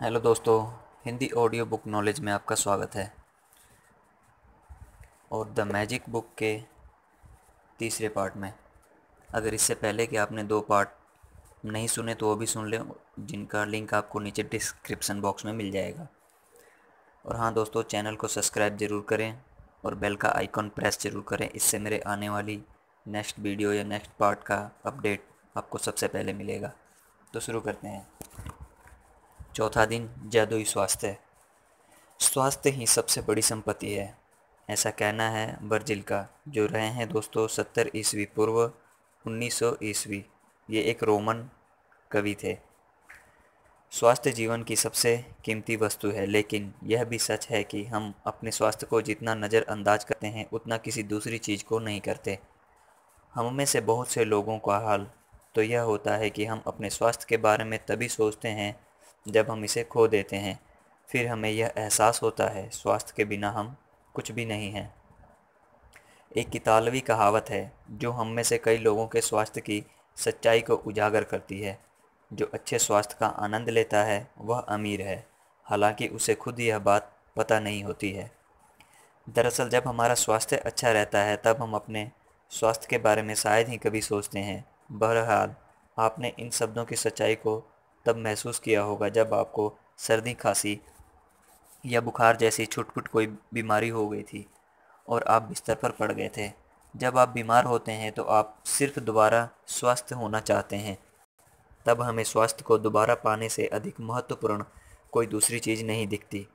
Hello दोस्तों Hindi audio book knowledge में आपका स्वागत है और द मैजिक बुक के तीसरे पार्ट में अगर इससे पहले कि आपने दो पार्ट नहीं सुने तो वो भी सुन लें जिनका लिंक आपको नीचे डिस्क्रिप्शन बॉक्स में मिल जाएगा और हाँ दोस्तों चैनल को सब्सक्राइब ज़रूर करें और बेल का आइकॉन प्रेस ज़रूर करें इससे मेरे आने वाली नेक्स्ट वीडियो या नेक्स्ट पार्ट का अपडेट आपको सबसे पहले मिलेगा तो शुरू करते हैं चौथा दिन जादुई स्वास्थ्य स्वास्थ्य ही सबसे बड़ी संपत्ति है ऐसा कहना है बर्जिल का जो रहे हैं दोस्तों सत्तर ईस्वी पूर्व सौ ईस्वी ये एक रोमन कवि थे स्वास्थ्य जीवन की सबसे कीमती वस्तु है लेकिन यह भी सच है कि हम अपने स्वास्थ्य को जितना नज़रअंदाज करते हैं उतना किसी दूसरी चीज़ को नहीं करते हम में से बहुत से लोगों का हाल तो यह होता है कि हम अपने स्वास्थ्य के बारे में तभी सोचते हैं जब हम इसे खो देते हैं फिर हमें यह एहसास होता है स्वास्थ्य के बिना हम कुछ भी नहीं हैं एक इतालवी कहावत है जो हम में से कई लोगों के स्वास्थ्य की सच्चाई को उजागर करती है जो अच्छे स्वास्थ्य का आनंद लेता है वह अमीर है हालांकि उसे खुद यह बात पता नहीं होती है दरअसल जब हमारा स्वास्थ्य अच्छा रहता है तब हम अपने स्वास्थ्य के बारे में शायद ही कभी सोचते हैं बहरहाल आपने इन शब्दों की सच्चाई को तब महसूस किया होगा जब आपको सर्दी खांसी या बुखार जैसी छुटपुट कोई बीमारी हो गई थी और आप बिस्तर पर पड़ गए थे जब आप बीमार होते हैं तो आप सिर्फ दोबारा स्वस्थ होना चाहते हैं तब हमें स्वास्थ्य को दोबारा पाने से अधिक महत्वपूर्ण कोई दूसरी चीज़ नहीं दिखती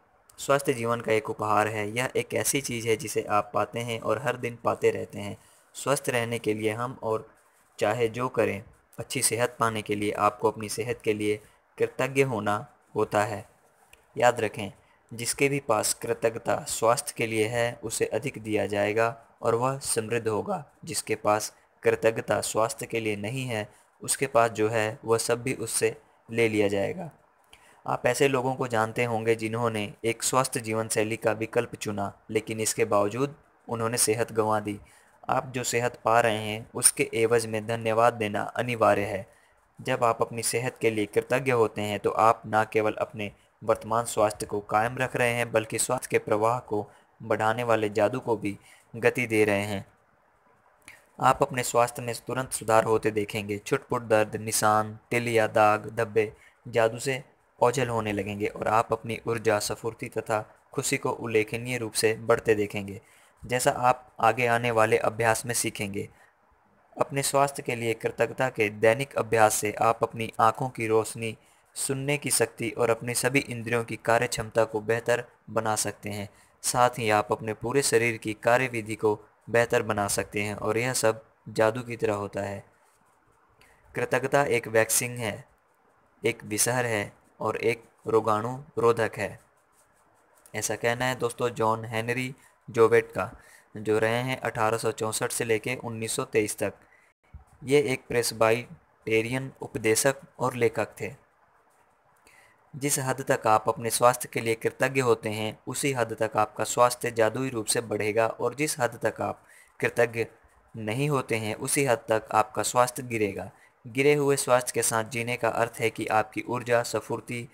स्वास्थ्य जीवन का एक उपहार है यह एक ऐसी चीज़ है जिसे आप पाते हैं और हर दिन पाते रहते हैं स्वस्थ रहने के लिए हम और चाहे जो करें अच्छी सेहत पाने के लिए आपको अपनी सेहत के लिए कृतज्ञ होना होता है याद रखें जिसके भी पास कृतज्ञता स्वास्थ्य के लिए है उसे अधिक दिया जाएगा और वह समृद्ध होगा जिसके पास कृतज्ञता स्वास्थ्य के लिए नहीं है उसके पास जो है वह सब भी उससे ले लिया जाएगा आप ऐसे लोगों को जानते होंगे जिन्होंने एक स्वस्थ जीवन शैली का विकल्प चुना लेकिन इसके बावजूद उन्होंने सेहत गंवा दी आप जो सेहत पा रहे हैं उसके एवज में धन्यवाद देना अनिवार्य है जब आप अपनी सेहत के लिए कृतज्ञ होते हैं तो आप न केवल अपने वर्तमान स्वास्थ्य को कायम रख रहे हैं बल्कि स्वास्थ्य के प्रवाह को बढ़ाने वाले जादू को भी गति दे रहे हैं आप अपने स्वास्थ्य में तुरंत सुधार होते देखेंगे छुटपुट दर्द निशान तिल या दाग धब्बे जादू से ओझल होने लगेंगे और आप अपनी ऊर्जा स्फूर्ति तथा खुशी को उल्लेखनीय रूप से बढ़ते देखेंगे जैसा आप आगे आने वाले अभ्यास में सीखेंगे अपने स्वास्थ्य के लिए कृतज्ञता के दैनिक अभ्यास से आप अपनी आँखों की रोशनी सुनने की शक्ति और अपने सभी इंद्रियों की कार्य क्षमता को बेहतर बना सकते हैं साथ ही आप अपने पूरे शरीर की कार्यविधि को बेहतर बना सकते हैं और यह सब जादू की तरह होता है कृतज्ञता एक वैक्सीन है एक विसहर है और एक रोगाणु रोधक है ऐसा कहना है दोस्तों जॉन हेनरी जोवेट का जो रहे हैं 1864 से लेकर 1923 तक ये एक प्रेसबाइटेरियन उपदेशक और लेखक थे जिस हद तक आप अपने स्वास्थ्य के लिए कृतज्ञ होते हैं उसी हद तक आपका स्वास्थ्य जादुई रूप से बढ़ेगा और जिस हद तक आप कृतज्ञ नहीं होते हैं उसी हद तक आपका स्वास्थ्य गिरेगा गिरे हुए स्वास्थ्य के साथ जीने का अर्थ है कि आपकी ऊर्जा स्फूर्ति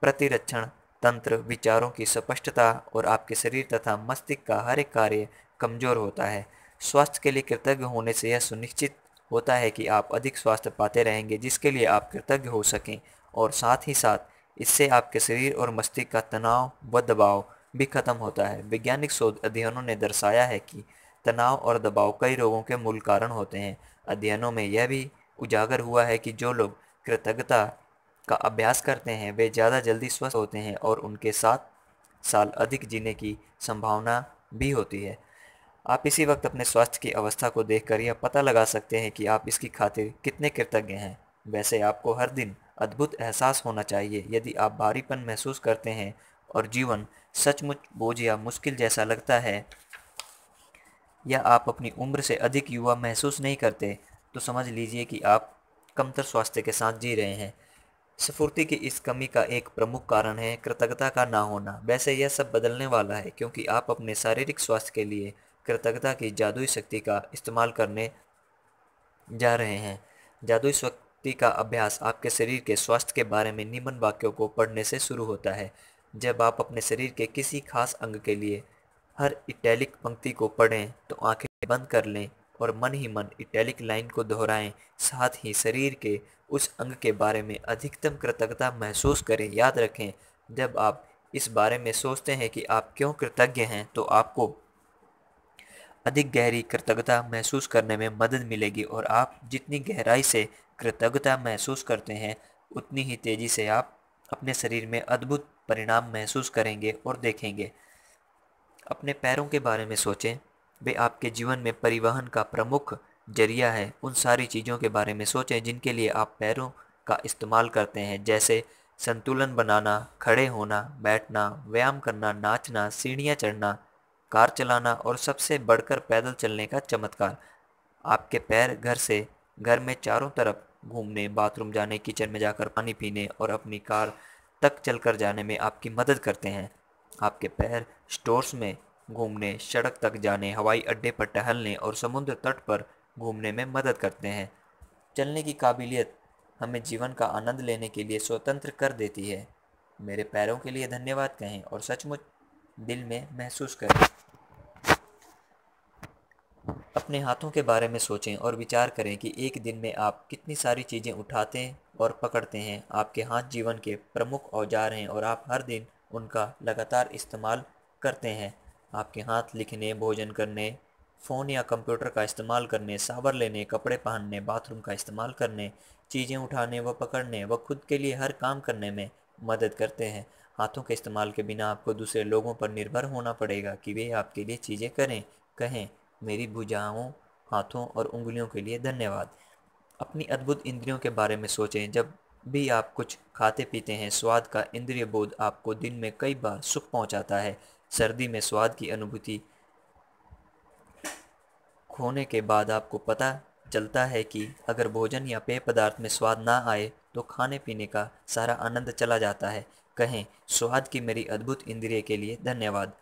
प्रतिरक्षण तंत्र विचारों की स्पष्टता और आपके शरीर तथा मस्तिष्क का हर एक कार्य कमजोर होता है स्वास्थ्य के लिए कृतज्ञ होने से यह सुनिश्चित होता है कि आप अधिक स्वास्थ्य पाते रहेंगे जिसके लिए आप कृतज्ञ हो सकें और साथ ही साथ इससे आपके शरीर और मस्तिष्क का तनाव व दबाव भी खत्म होता है वैज्ञानिक शोध अध्ययनों ने दर्शाया है कि तनाव और दबाव कई रोगों के मूल कारण होते हैं अध्ययनों में यह भी उजागर हुआ है कि जो लोग कृतज्ञता का अभ्यास करते हैं वे ज़्यादा जल्दी स्वस्थ होते हैं और उनके साथ साल अधिक जीने की संभावना भी होती है आप इसी वक्त अपने स्वास्थ्य की अवस्था को देख यह पता लगा सकते हैं कि आप इसकी खातिर कितने कृतज्ञ हैं वैसे आपको हर दिन अद्भुत एहसास होना चाहिए यदि आप भारीपन महसूस करते हैं और जीवन सचमुच बोझ या मुश्किल जैसा लगता है या आप अपनी उम्र से अधिक युवा महसूस नहीं करते तो समझ लीजिए कि आप कमतर स्वास्थ्य के साथ जी रहे हैं स्फूर्ति की इस कमी का एक प्रमुख कारण है कृतज्ञता का ना होना वैसे यह सब बदलने वाला है क्योंकि आप अपने शारीरिक स्वास्थ्य के लिए कृतज्ञता की जादुई शक्ति का इस्तेमाल करने जा रहे हैं जादुई शक्ति का अभ्यास आपके शरीर के स्वास्थ्य के बारे में निम्न वाक्यों को पढ़ने से शुरू होता है जब आप अपने शरीर के किसी खास अंग के लिए हर इटैलिक पंक्ति को पढ़ें तो आंखें बंद कर लें और मन ही मन इटैलिक लाइन को दोहराएं साथ ही शरीर के उस अंग के बारे में अधिकतम कृतज्ञता महसूस करें याद रखें जब आप इस बारे में सोचते हैं कि आप क्यों कृतज्ञ हैं तो आपको अधिक गहरी कृतज्ञता महसूस करने में मदद मिलेगी और आप जितनी गहराई से कृतज्ञता महसूस करते हैं उतनी ही तेज़ी से आप अपने शरीर में अद्भुत परिणाम महसूस करेंगे और देखेंगे अपने पैरों के बारे में सोचें वे आपके जीवन में परिवहन का प्रमुख जरिया है उन सारी चीज़ों के बारे में सोचें जिनके लिए आप पैरों का इस्तेमाल करते हैं जैसे संतुलन बनाना खड़े होना बैठना व्यायाम करना नाचना सीढ़ियाँ चढ़ना कार चलाना और सबसे बढ़कर पैदल चलने का चमत्कार आपके पैर घर से घर में चारों तरफ घूमने बाथरूम जाने किचन में जाकर पानी पीने और अपनी कार तक चलकर जाने में आपकी मदद करते हैं आपके पैर स्टोर्स में घूमने सड़क तक जाने हवाई अड्डे पर टहलने और समुद्र तट पर घूमने में मदद करते हैं चलने की काबिलियत हमें जीवन का आनंद लेने के लिए स्वतंत्र कर देती है मेरे पैरों के लिए धन्यवाद कहें और सचमुच दिल में महसूस करें अपने हाथों के बारे में सोचें और विचार करें कि एक दिन में आप कितनी सारी चीज़ें उठाते और पकड़ते हैं आपके हाथ जीवन के प्रमुख औजार हैं और आप हर दिन उनका लगातार इस्तेमाल करते हैं आपके हाथ लिखने भोजन करने फ़ोन या कंप्यूटर का इस्तेमाल करने सावर लेने कपड़े पहनने बाथरूम का इस्तेमाल करने चीज़ें उठाने व पकड़ने व खुद के लिए हर काम करने में मदद करते हैं हाथों के इस्तेमाल के बिना आपको दूसरे लोगों पर निर्भर होना पड़ेगा कि वे आपके लिए चीज़ें करें कहें मेरी भुजाओं हाथों और उंगलियों के लिए धन्यवाद अपनी अद्भुत इंद्रियों के बारे में सोचें जब भी आप कुछ खाते पीते हैं स्वाद का इंद्रिय बोध आपको दिन में कई बार सुख पहुंचाता है सर्दी में स्वाद की अनुभूति खोने के बाद आपको पता चलता है कि अगर भोजन या पेय पदार्थ में स्वाद ना आए तो खाने पीने का सारा आनंद चला जाता है कहें स्वाद की मेरी अद्भुत इंद्रिय के लिए धन्यवाद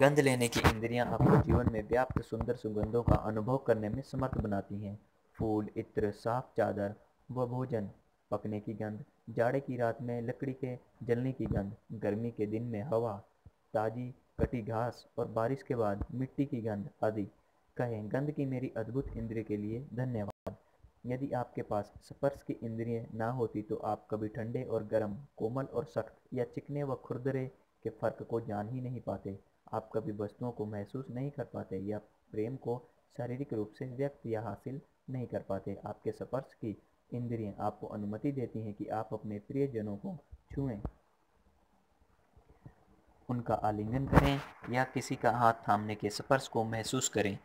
गंध लेने की इंद्रियां आपको जीवन में व्याप्त सुंदर सुगंधों का अनुभव करने में समर्थ बनाती हैं फूल इत्र साफ चादर व भोजन पकने की गंध जाड़े की रात में लकड़ी के जलने की गंध गर्मी के दिन में हवा ताजी कटी घास और बारिश के बाद मिट्टी की गंध आदि कहें गंध की मेरी अद्भुत इंद्रिय के लिए धन्यवाद यदि आपके पास स्पर्श की इंद्रिय ना होती तो आप कभी ठंडे और गर्म कोमल और सख्त या चिकने व खुरदरे के फर्क को जान ही नहीं पाते आप कभी वस्तुओं को महसूस नहीं कर पाते या प्रेम को शारीरिक रूप से व्यक्त या हासिल नहीं कर पाते आपके स्पर्श की इंद्रियां आपको अनुमति देती हैं कि आप अपने प्रियजनों को छुएं उनका आलिंगन करें या किसी का हाथ थामने के स्पर्श को महसूस करें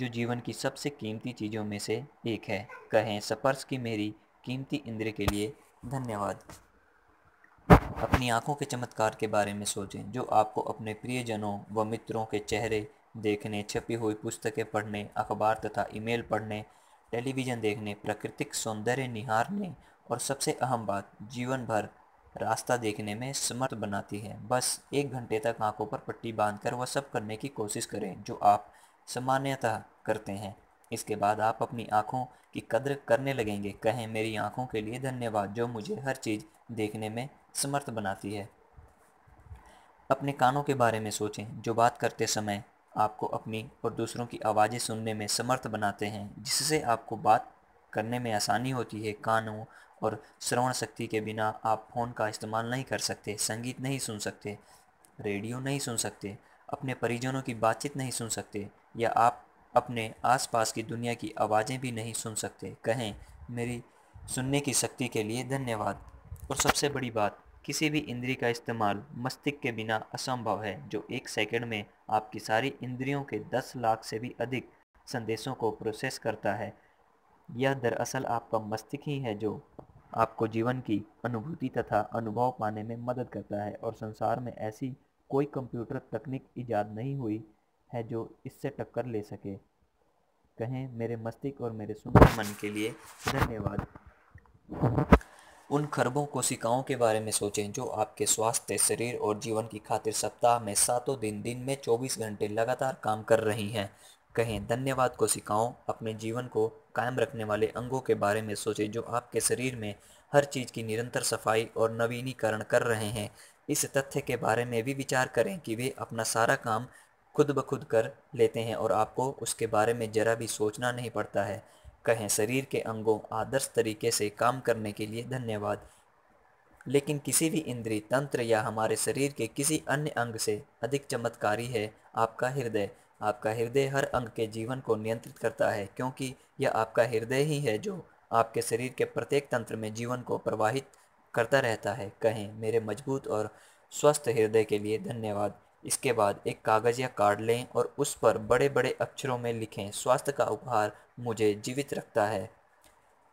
जो जीवन की सबसे कीमती चीज़ों में से एक है कहें स्पर्श की मेरी कीमती इंद्र के लिए धन्यवाद अपनी आंखों के चमत्कार के बारे में सोचें जो आपको अपने प्रियजनों व मित्रों के चेहरे देखने छपी हुई पुस्तकें पढ़ने अखबार तथा ईमेल पढ़ने टेलीविज़न देखने प्राकृतिक सौंदर्य निहारने और सबसे अहम बात जीवन भर रास्ता देखने में समर्थ बनाती है बस एक घंटे तक आंखों पर पट्टी बांधकर वह सब करने की कोशिश करें जो आप सामान्यतः करते हैं इसके बाद आप अपनी आंखों की कद्र करने लगेंगे कहें मेरी आंखों के लिए धन्यवाद जो मुझे हर चीज़ देखने में समर्थ बनाती है अपने कानों के बारे में सोचें जो बात करते समय आपको अपनी और दूसरों की आवाज़ें सुनने में समर्थ बनाते हैं जिससे आपको बात करने में आसानी होती है कानों और श्रवण शक्ति के बिना आप फ़ोन का इस्तेमाल नहीं कर सकते संगीत नहीं सुन सकते रेडियो नहीं सुन सकते अपने परिजनों की बातचीत नहीं सुन सकते या आप अपने आसपास की दुनिया की आवाज़ें भी नहीं सुन सकते कहें मेरी सुनने की शक्ति के लिए धन्यवाद और सबसे बड़ी बात किसी भी इंद्री का इस्तेमाल मस्तिष्क के बिना असंभव है जो एक सेकंड में आपकी सारी इंद्रियों के दस लाख से भी अधिक संदेशों को प्रोसेस करता है यह दरअसल आपका मस्तिष्क ही है जो आपको जीवन की अनुभूति तथा अनुभव पाने में मदद करता है और संसार में ऐसी कोई कंप्यूटर तकनीक ईजाद नहीं हुई है जो इससे टक्कर ले सके कहें मेरे मस्तिष्क और मेरे सुंदर मन के लिए धन्यवाद उन खरबों कोशिकाओं के बारे में सोचें जो आपके स्वास्थ्य शरीर और जीवन की खातिर सप्ताह में सातों दिन दिन में 24 घंटे लगातार काम कर रही हैं कहें धन्यवाद कोशिकाओं अपने जीवन को कायम रखने वाले अंगों के बारे में सोचें जो आपके शरीर में हर चीज़ की निरंतर सफाई और नवीनीकरण कर रहे हैं इस तथ्य के बारे में भी विचार करें कि वे अपना सारा काम खुद ब खुद कर लेते हैं और आपको उसके बारे में ज़रा भी सोचना नहीं पड़ता है कहें शरीर के अंगों आदर्श तरीके से काम करने के लिए धन्यवाद लेकिन किसी भी इंद्री तंत्र या हमारे शरीर के किसी अन्य अंग से अधिक चमत्कारी है आपका हृदय आपका हृदय हर अंग के जीवन को नियंत्रित करता है क्योंकि यह आपका हृदय ही है जो आपके शरीर के प्रत्येक तंत्र में जीवन को प्रवाहित करता रहता है कहें मेरे मजबूत और स्वस्थ हृदय के लिए धन्यवाद इसके बाद एक कागज़ या कार्ड लें और उस पर बड़े बड़े अक्षरों में लिखें स्वास्थ्य का उपहार मुझे जीवित रखता है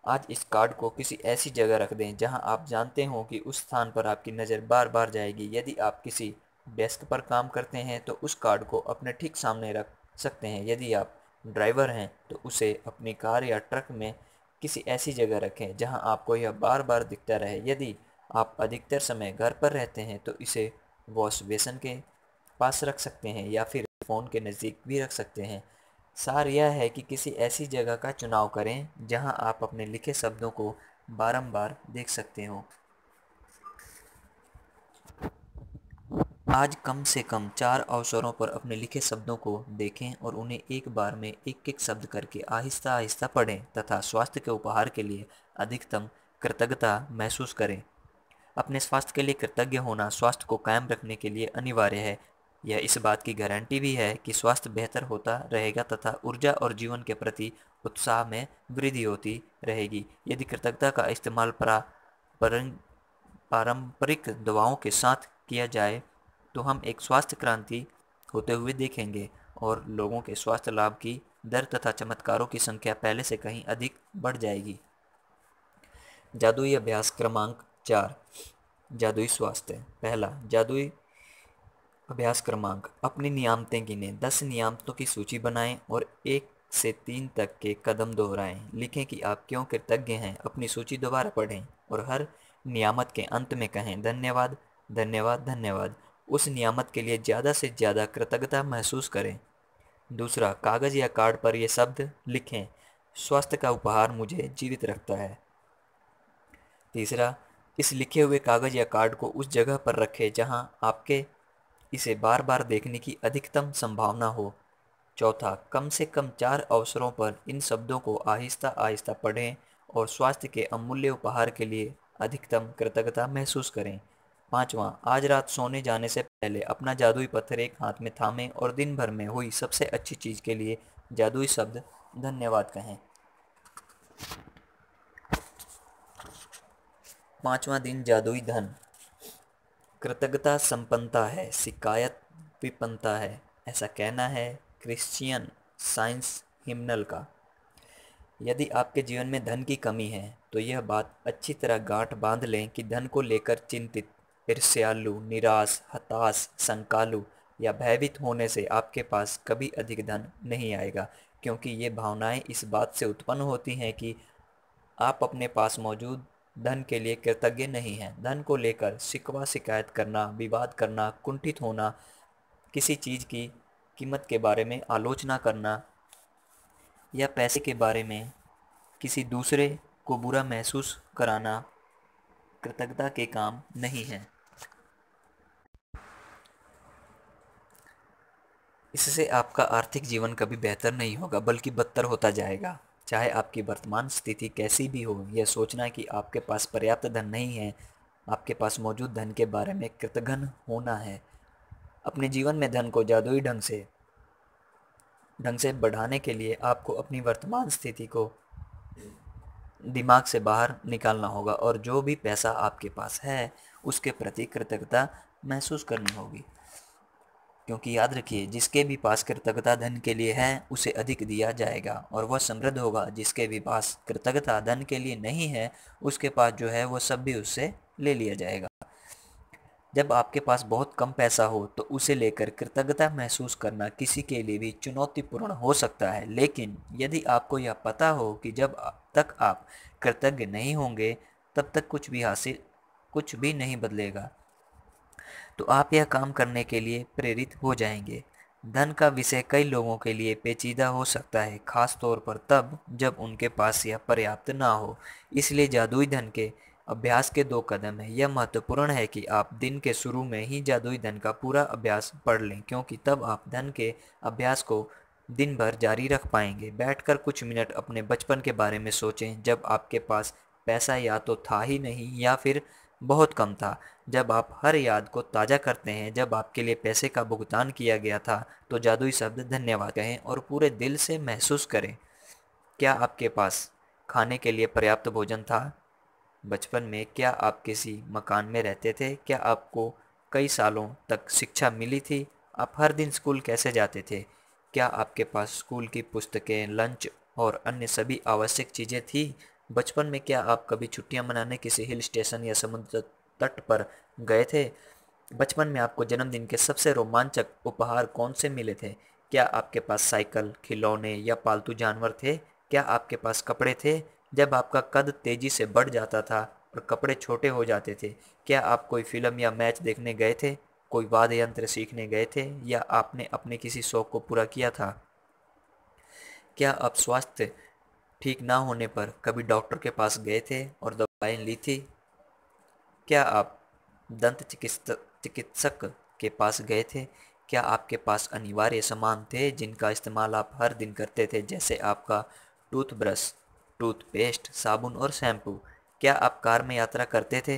आज इस कार्ड को किसी ऐसी जगह रख दें जहां आप जानते हों कि उस स्थान पर आपकी नज़र बार बार जाएगी यदि आप किसी डेस्क पर काम करते हैं तो उस कार्ड को अपने ठीक सामने रख सकते हैं यदि आप ड्राइवर हैं तो उसे अपनी कार या ट्रक में किसी ऐसी जगह रखें जहां आपको यह बार बार दिखता रहे यदि आप अधिकतर समय घर पर रहते हैं तो इसे वॉश बेसन के पास रख सकते हैं या फिर फ़ोन के नज़दीक भी रख सकते हैं सार यह है कि किसी ऐसी जगह का चुनाव करें जहां आप अपने लिखे शब्दों को बारंबार देख सकते हो आज कम से कम चार अवसरों पर अपने लिखे शब्दों को देखें और उन्हें एक बार में एक एक शब्द करके आहिस्ता आहिस्ता पढ़ें तथा स्वास्थ्य के उपहार के लिए अधिकतम कृतज्ञता महसूस करें अपने स्वास्थ्य के लिए कृतज्ञ होना स्वास्थ्य को कायम रखने के लिए अनिवार्य है यह इस बात की गारंटी भी है कि स्वास्थ्य बेहतर होता रहेगा तथा ऊर्जा और जीवन के प्रति उत्साह में वृद्धि होती रहेगी यदि कृतज्ञता का इस्तेमाल पारंपरिक दवाओं के साथ किया जाए तो हम एक स्वास्थ्य क्रांति होते हुए देखेंगे और लोगों के स्वास्थ्य लाभ की दर तथा चमत्कारों की संख्या पहले से कहीं अधिक बढ़ जाएगी जादुई अभ्यास क्रमांक चार जादुई स्वास्थ्य पहला जादुई अभ्यास क्रमांक अपनी नियामतें गिनें दस नियामतों की सूची बनाएं और एक से तीन तक के कदम दोहराएं लिखें कि आप क्यों कृतज्ञ हैं अपनी सूची दोबारा पढ़ें और हर नियामत के अंत में कहें धन्यवाद धन्यवाद धन्यवाद उस नियामत के लिए ज़्यादा से ज़्यादा कृतज्ञता महसूस करें दूसरा कागज़ या कार्ड पर यह शब्द लिखें स्वास्थ्य का उपहार मुझे जीवित रखता है तीसरा इस लिखे हुए कागज़ या कार्ड को उस जगह पर रखें जहां आपके इसे बार बार देखने की अधिकतम संभावना हो चौथा कम से कम चार अवसरों पर इन शब्दों को आहिस्ता आहिस्ता पढ़ें और स्वास्थ्य के अमूल्य उपहार के लिए अधिकतम कृतज्ञता महसूस करें पांचवा आज रात सोने जाने से पहले अपना जादुई पत्थर एक हाथ में थामें और दिन भर में हुई सबसे अच्छी चीज़ के लिए जादुई शब्द धन्यवाद कहें पांचवा दिन जादुई धन कृतज्ञता संपन्नता है शिकायत विपन्नता है ऐसा कहना है क्रिश्चियन साइंस हिमनल का यदि आपके जीवन में धन की कमी है तो यह बात अच्छी तरह गांठ बांध लें कि धन को लेकर चिंतित ईर्ष्यालु निराश हताश संकालु या भयभीत होने से आपके पास कभी अधिक धन नहीं आएगा क्योंकि ये भावनाएं इस बात से उत्पन्न होती हैं कि आप अपने पास मौजूद धन के लिए कृतज्ञ नहीं है धन को लेकर शिकवा शिकायत करना विवाद करना कुंठित होना किसी चीज़ की कीमत के बारे में आलोचना करना या पैसे के बारे में किसी दूसरे को बुरा महसूस कराना कृतज्ञता के काम नहीं है इससे आपका आर्थिक जीवन कभी बेहतर नहीं होगा बल्कि बदतर होता जाएगा चाहे आपकी वर्तमान स्थिति कैसी भी हो यह सोचना कि आपके पास पर्याप्त धन नहीं है आपके पास मौजूद धन के बारे में कृतघ्न होना है अपने जीवन में धन को जादुई ढंग से ढंग से बढ़ाने के लिए आपको अपनी वर्तमान स्थिति को दिमाग से बाहर निकालना होगा और जो भी पैसा आपके पास है उसके प्रति कृतज्ञता महसूस करनी होगी क्योंकि याद रखिए जिसके भी पास कृतज्ञता धन के लिए है उसे अधिक दिया जाएगा और वह समृद्ध होगा जिसके भी पास कृतज्ञता धन के लिए नहीं है उसके पास जो है वह सब भी उससे ले लिया जाएगा जब आपके पास बहुत कम पैसा हो तो उसे लेकर कृतज्ञता महसूस करना किसी के लिए भी चुनौतीपूर्ण हो सकता है लेकिन यदि आपको यह पता हो कि जब तक आप कृतज्ञ नहीं होंगे तब तक कुछ भी हासिल कुछ भी नहीं बदलेगा तो आप यह काम करने के लिए प्रेरित हो जाएंगे धन का विषय कई लोगों के लिए पेचीदा हो सकता है खास तौर पर तब जब उनके पास यह पर्याप्त ना हो इसलिए जादुई धन के अभ्यास के दो कदम हैं यह महत्वपूर्ण है कि आप दिन के शुरू में ही जादुई धन का पूरा अभ्यास पढ़ लें क्योंकि तब आप धन के अभ्यास को दिन भर जारी रख पाएंगे बैठकर कुछ मिनट अपने बचपन के बारे में सोचें जब आपके पास पैसा या तो था ही नहीं या फिर बहुत कम था जब आप हर याद को ताज़ा करते हैं जब आपके लिए पैसे का भुगतान किया गया था तो जादुई शब्द धन्यवाद कहें और पूरे दिल से महसूस करें क्या आपके पास खाने के लिए पर्याप्त भोजन था बचपन में क्या आप किसी मकान में रहते थे क्या आपको कई सालों तक शिक्षा मिली थी आप हर दिन स्कूल कैसे जाते थे क्या आपके पास स्कूल की पुस्तकें लंच और अन्य सभी आवश्यक चीज़ें थी बचपन में क्या आप कभी छुट्टियां मनाने किसी हिल स्टेशन या समुद्र तट पर गए थे बचपन में आपको जन्मदिन के सबसे रोमांचक उपहार कौन से मिले थे क्या आपके पास साइकिल खिलौने या पालतू जानवर थे क्या आपके पास कपड़े थे जब आपका कद तेजी से बढ़ जाता था और कपड़े छोटे हो जाते थे क्या आप कोई फिल्म या मैच देखने गए थे कोई वाद्य यंत्र सीखने गए थे या आपने अपने किसी शौक को पूरा किया था क्या आप स्वास्थ्य ठीक ना होने पर कभी डॉक्टर के पास गए थे और दवाएं ली थी क्या आप दंत चिकित्सक के पास गए थे क्या आपके पास अनिवार्य सामान थे जिनका इस्तेमाल आप हर दिन करते थे जैसे आपका टूथब्रश टूथपेस्ट साबुन और शैम्पू क्या आप कार में यात्रा करते थे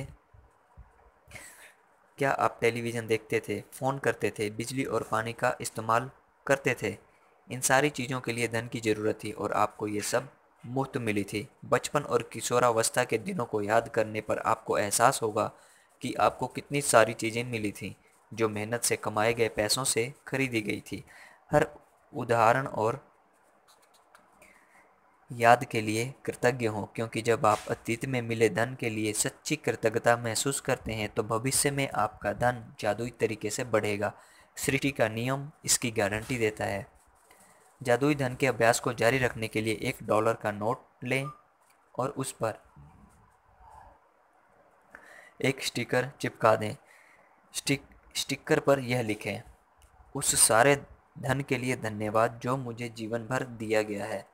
क्या आप टेलीविज़न देखते थे फ़ोन करते थे बिजली और पानी का इस्तेमाल करते थे इन सारी चीज़ों के लिए धन की ज़रूरत थी और आपको ये सब मुफ्त मिली थी बचपन और किशोरावस्था के दिनों को याद करने पर आपको एहसास होगा कि आपको कितनी सारी चीज़ें मिली थी जो मेहनत से कमाए गए पैसों से खरीदी गई थी हर उदाहरण और याद के लिए कृतज्ञ हों क्योंकि जब आप अतीत में मिले धन के लिए सच्ची कृतज्ञता महसूस करते हैं तो भविष्य में आपका धन जादुई तरीके से बढ़ेगा सृष्टि का नियम इसकी गारंटी देता है जादुई धन के अभ्यास को जारी रखने के लिए एक डॉलर का नोट लें और उस पर एक स्टिकर चिपका दें स्टिक स्टिकर पर यह लिखें उस सारे धन के लिए धन्यवाद जो मुझे जीवन भर दिया गया है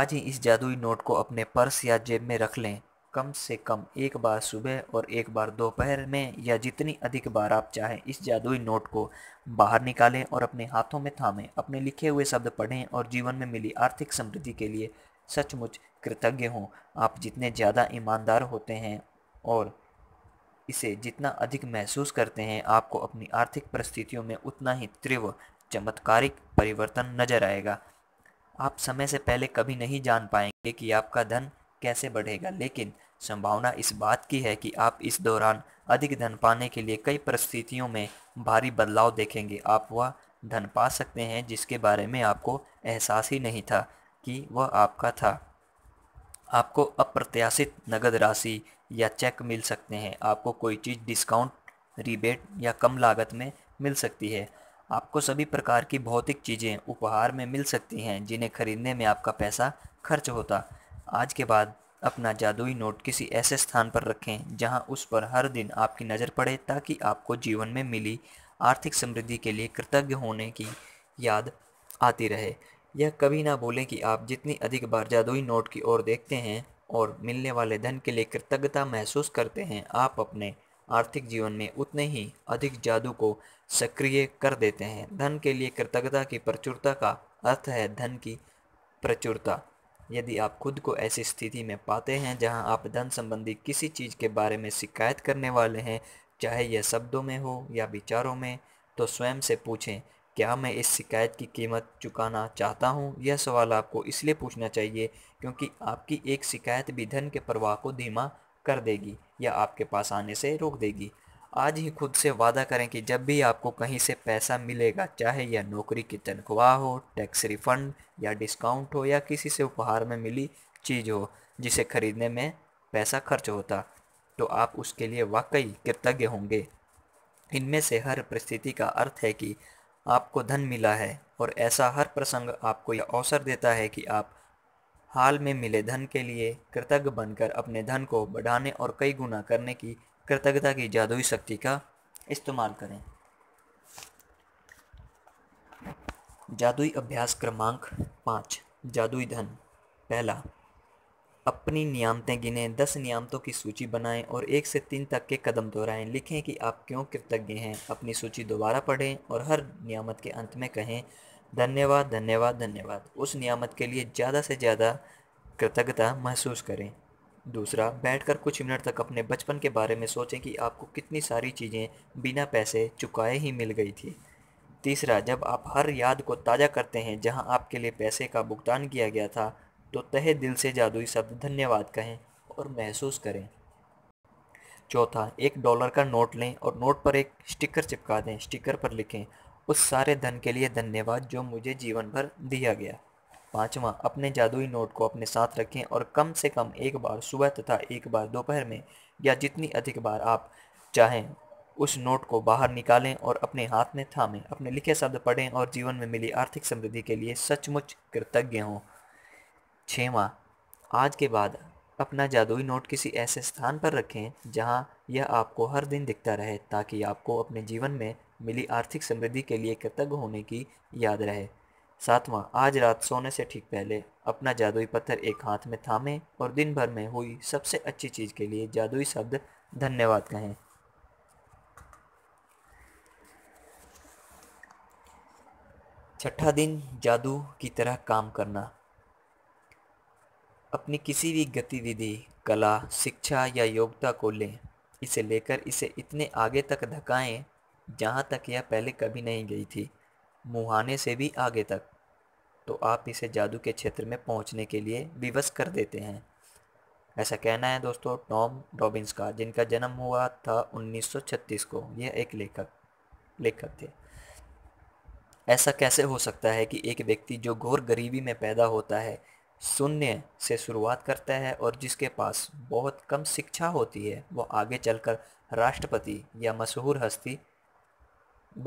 आज ही इस जादुई नोट को अपने पर्स या जेब में रख लें कम से कम एक बार सुबह और एक बार दोपहर में या जितनी अधिक बार आप चाहें इस जादुई नोट को बाहर निकालें और अपने हाथों में थामें अपने लिखे हुए शब्द पढ़ें और जीवन में मिली आर्थिक समृद्धि के लिए सचमुच कृतज्ञ हों आप जितने ज़्यादा ईमानदार होते हैं और इसे जितना अधिक महसूस करते हैं आपको अपनी आर्थिक परिस्थितियों में उतना ही तीव्र चमत्कारिक परिवर्तन नजर आएगा आप समय से पहले कभी नहीं जान पाएंगे कि आपका धन कैसे बढ़ेगा लेकिन संभावना इस बात की है कि आप इस दौरान अधिक धन पाने के लिए कई परिस्थितियों में भारी बदलाव देखेंगे आप वह धन पा सकते हैं जिसके बारे में आपको एहसास ही नहीं था कि वह आपका था आपको अप्रत्याशित नगद राशि या चेक मिल सकते हैं आपको कोई चीज़ डिस्काउंट रिबेट या कम लागत में मिल सकती है आपको सभी प्रकार की भौतिक चीज़ें उपहार में मिल सकती हैं जिन्हें खरीदने में आपका पैसा खर्च होता आज के बाद अपना जादुई नोट किसी ऐसे स्थान पर रखें जहां उस पर हर दिन आपकी नज़र पड़े ताकि आपको जीवन में मिली आर्थिक समृद्धि के लिए कृतज्ञ होने की याद आती रहे यह कभी ना बोलें कि आप जितनी अधिक बार जादुई नोट की ओर देखते हैं और मिलने वाले धन के लिए कृतज्ञता महसूस करते हैं आप अपने आर्थिक जीवन में उतने ही अधिक जादू को सक्रिय कर देते हैं धन के लिए कृतज्ञता की प्रचुरता का अर्थ है धन की प्रचुरता यदि आप खुद को ऐसी स्थिति में पाते हैं जहां आप धन संबंधी किसी चीज़ के बारे में शिकायत करने वाले हैं चाहे यह शब्दों में हो या विचारों में तो स्वयं से पूछें क्या मैं इस शिकायत की कीमत चुकाना चाहता हूं? यह सवाल आपको इसलिए पूछना चाहिए क्योंकि आपकी एक शिकायत भी धन के प्रवाह को धीमा कर देगी या आपके पास आने से रोक देगी आज ही खुद से वादा करें कि जब भी आपको कहीं से पैसा मिलेगा चाहे यह नौकरी की तनख्वाह हो टैक्स रिफंड या डिस्काउंट हो या किसी से उपहार में मिली चीज़ हो जिसे खरीदने में पैसा खर्च होता तो आप उसके लिए वाकई कृतज्ञ होंगे इनमें से हर परिस्थिति का अर्थ है कि आपको धन मिला है और ऐसा हर प्रसंग आपको यह अवसर देता है कि आप हाल में मिले धन के लिए कृतज्ञ बनकर अपने धन को बढ़ाने और कई गुना करने की कृतज्ञता की जादुई शक्ति का इस्तेमाल करें जादुई अभ्यास क्रमांक पाँच जादुई धन पहला अपनी नियामतें गिनें दस नियामतों की सूची बनाएं और एक से तीन तक के कदम दोहराएं लिखें कि आप क्यों कृतज्ञ हैं अपनी सूची दोबारा पढ़ें और हर नियामत के अंत में कहें धन्यवाद धन्यवाद धन्यवाद उस नियामत के लिए ज़्यादा से ज़्यादा कृतज्ञता महसूस करें दूसरा बैठकर कुछ मिनट तक अपने बचपन के बारे में सोचें कि आपको कितनी सारी चीज़ें बिना पैसे चुकाए ही मिल गई थी तीसरा जब आप हर याद को ताज़ा करते हैं जहां आपके लिए पैसे का भुगतान किया गया था तो तहे दिल से जादुई शब्द धन्यवाद कहें और महसूस करें चौथा एक डॉलर का नोट लें और नोट पर एक स्टिकर चिपका दें स्टिकर पर लिखें उस सारे धन के लिए धन्यवाद जो मुझे जीवन भर दिया गया पाँचवा अपने जादुई नोट को अपने साथ रखें और कम से कम एक बार सुबह तथा एक बार दोपहर में या जितनी अधिक बार आप चाहें उस नोट को बाहर निकालें और अपने हाथ में थामें अपने लिखे शब्द पढ़ें और जीवन में मिली आर्थिक समृद्धि के लिए सचमुच कृतज्ञ हों छवा आज के बाद अपना जादुई नोट किसी ऐसे स्थान पर रखें जहां यह आपको हर दिन दिखता रहे ताकि आपको अपने जीवन में मिली आर्थिक समृद्धि के लिए कृतज्ञ होने की याद रहे सातवां आज रात सोने से ठीक पहले अपना जादुई पत्थर एक हाथ में थामे और दिन भर में हुई सबसे अच्छी चीज़ के लिए जादुई शब्द धन्यवाद कहें छठा दिन जादू की तरह काम करना अपनी किसी भी गतिविधि कला शिक्षा या योग्यता को लें इसे लेकर इसे इतने आगे तक धकाएं जहाँ तक यह पहले कभी नहीं गई थी मुहाने से भी आगे तक तो आप इसे जादू के क्षेत्र में पहुंचने के लिए विवश कर देते हैं ऐसा कहना है दोस्तों टॉम डॉबिन्स का जिनका जन्म हुआ था 1936 को यह एक लेखक लेखक थे ऐसा कैसे हो सकता है कि एक व्यक्ति जो घोर गरीबी में पैदा होता है शून्य से शुरुआत करता है और जिसके पास बहुत कम शिक्षा होती है वह आगे चलकर राष्ट्रपति या मशहूर हस्ती